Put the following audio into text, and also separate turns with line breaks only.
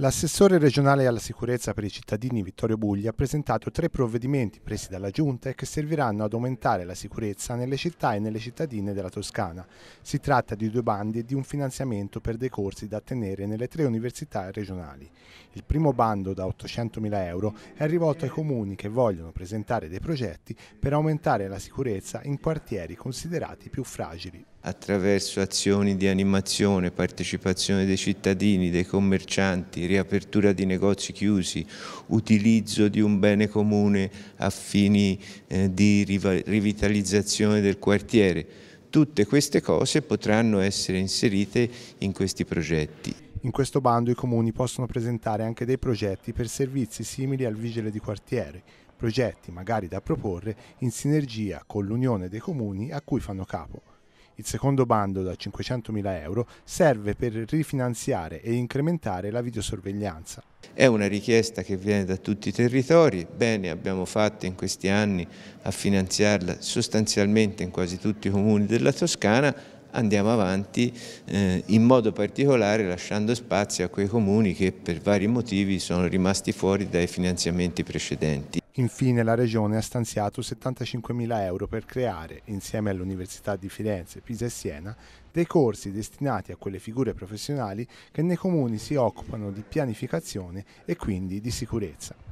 L'assessore regionale alla sicurezza per i cittadini Vittorio Bugli ha presentato tre provvedimenti presi dalla Giunta e che serviranno ad aumentare la sicurezza nelle città e nelle cittadine della Toscana. Si tratta di due bandi e di un finanziamento per dei corsi da tenere nelle tre università regionali. Il primo bando da 800.000 euro è rivolto ai comuni che vogliono presentare dei progetti per aumentare la sicurezza in quartieri considerati più fragili.
Attraverso azioni di animazione, partecipazione dei cittadini, dei commercianti, riapertura di negozi chiusi, utilizzo di un bene comune a fini eh, di rivitalizzazione del quartiere. Tutte queste cose potranno essere inserite in questi progetti. In
questo bando i comuni possono presentare anche dei progetti per servizi simili al vigile di quartiere, progetti magari da proporre in sinergia con l'Unione dei Comuni a cui fanno capo. Il secondo bando da 500.000 euro serve per rifinanziare e incrementare la videosorveglianza.
È una richiesta che viene da tutti i territori, bene abbiamo fatto in questi anni a finanziarla sostanzialmente in quasi tutti i comuni della Toscana, andiamo avanti eh, in modo particolare lasciando spazio a quei comuni che per vari motivi sono rimasti fuori dai finanziamenti precedenti.
Infine la Regione ha stanziato 75.000 euro per creare, insieme all'Università di Firenze, Pisa e Siena, dei corsi destinati a quelle figure professionali che nei comuni si occupano di pianificazione e quindi di sicurezza.